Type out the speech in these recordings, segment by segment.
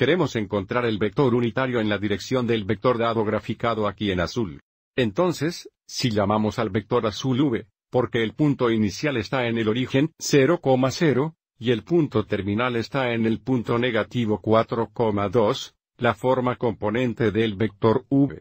Queremos encontrar el vector unitario en la dirección del vector dado graficado aquí en azul. Entonces, si llamamos al vector azul v, porque el punto inicial está en el origen 0,0, y el punto terminal está en el punto negativo 4,2, la forma componente del vector v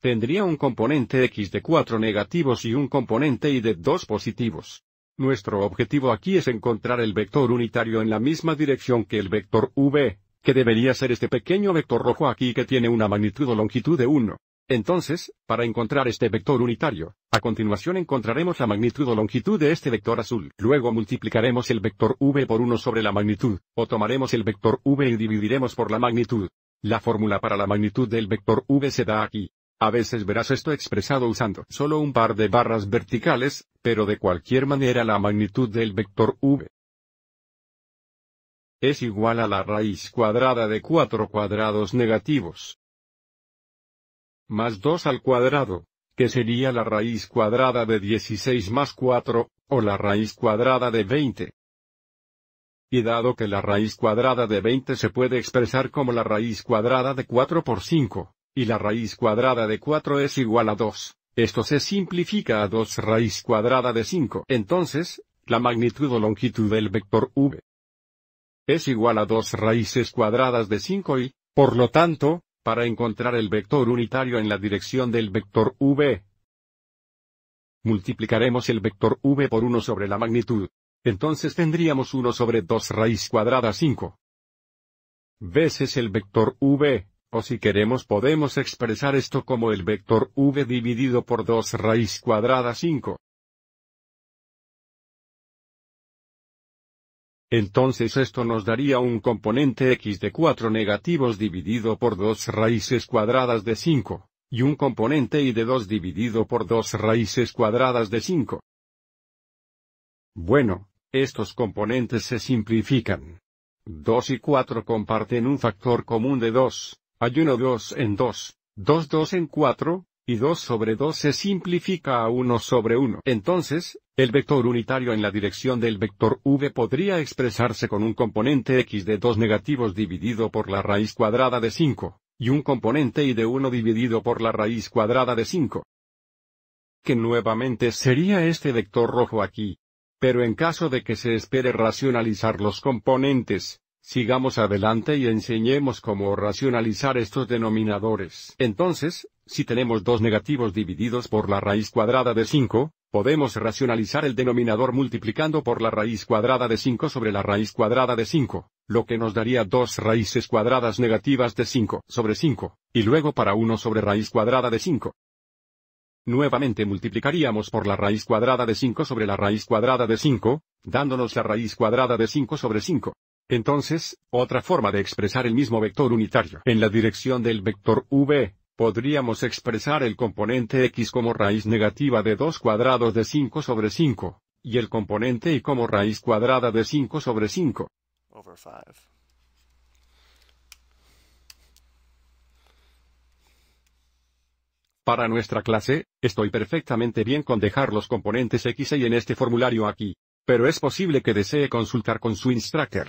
tendría un componente x de 4 negativos y un componente y de 2 positivos. Nuestro objetivo aquí es encontrar el vector unitario en la misma dirección que el vector v, que debería ser este pequeño vector rojo aquí que tiene una magnitud o longitud de 1. Entonces, para encontrar este vector unitario, a continuación encontraremos la magnitud o longitud de este vector azul. Luego multiplicaremos el vector v por 1 sobre la magnitud, o tomaremos el vector v y dividiremos por la magnitud. La fórmula para la magnitud del vector v se da aquí. A veces verás esto expresado usando solo un par de barras verticales, pero de cualquier manera la magnitud del vector v es igual a la raíz cuadrada de 4 cuadrados negativos más 2 al cuadrado, que sería la raíz cuadrada de 16 más 4, o la raíz cuadrada de 20. Y dado que la raíz cuadrada de 20 se puede expresar como la raíz cuadrada de 4 por 5, y la raíz cuadrada de 4 es igual a 2. Esto se simplifica a 2 raíz cuadrada de 5. Entonces, la magnitud o longitud del vector v es igual a 2 raíces cuadradas de 5 y, por lo tanto, para encontrar el vector unitario en la dirección del vector v, multiplicaremos el vector v por 1 sobre la magnitud. Entonces tendríamos 1 sobre 2 raíz cuadrada 5 veces el vector v. O si queremos podemos expresar esto como el vector v dividido por 2 raíz cuadrada 5. Entonces esto nos daría un componente x de 4 negativos dividido por 2 raíces cuadradas de 5, y un componente y de 2 dividido por 2 raíces cuadradas de 5. Bueno, estos componentes se simplifican. 2 y 4 comparten un factor común de 2, hay 1 2 en 2, 2 2 en 4, y 2 sobre 2 se simplifica a 1 sobre 1. Entonces, el vector unitario en la dirección del vector v podría expresarse con un componente x de 2 negativos dividido por la raíz cuadrada de 5, y un componente y de 1 dividido por la raíz cuadrada de 5. Que nuevamente sería este vector rojo aquí. Pero en caso de que se espere racionalizar los componentes, Sigamos adelante y enseñemos cómo racionalizar estos denominadores. Entonces, si tenemos dos negativos divididos por la raíz cuadrada de 5, podemos racionalizar el denominador multiplicando por la raíz cuadrada de 5 sobre la raíz cuadrada de 5, lo que nos daría dos raíces cuadradas negativas de 5 sobre 5, y luego para 1 sobre raíz cuadrada de 5. Nuevamente multiplicaríamos por la raíz cuadrada de 5 sobre la raíz cuadrada de 5, dándonos la raíz cuadrada de 5 sobre 5. Entonces, otra forma de expresar el mismo vector unitario en la dirección del vector v, podríamos expresar el componente x como raíz negativa de 2 cuadrados de 5 sobre 5, y el componente y como raíz cuadrada de 5 sobre 5. Para nuestra clase, estoy perfectamente bien con dejar los componentes x y en este formulario aquí, pero es posible que desee consultar con su instructor.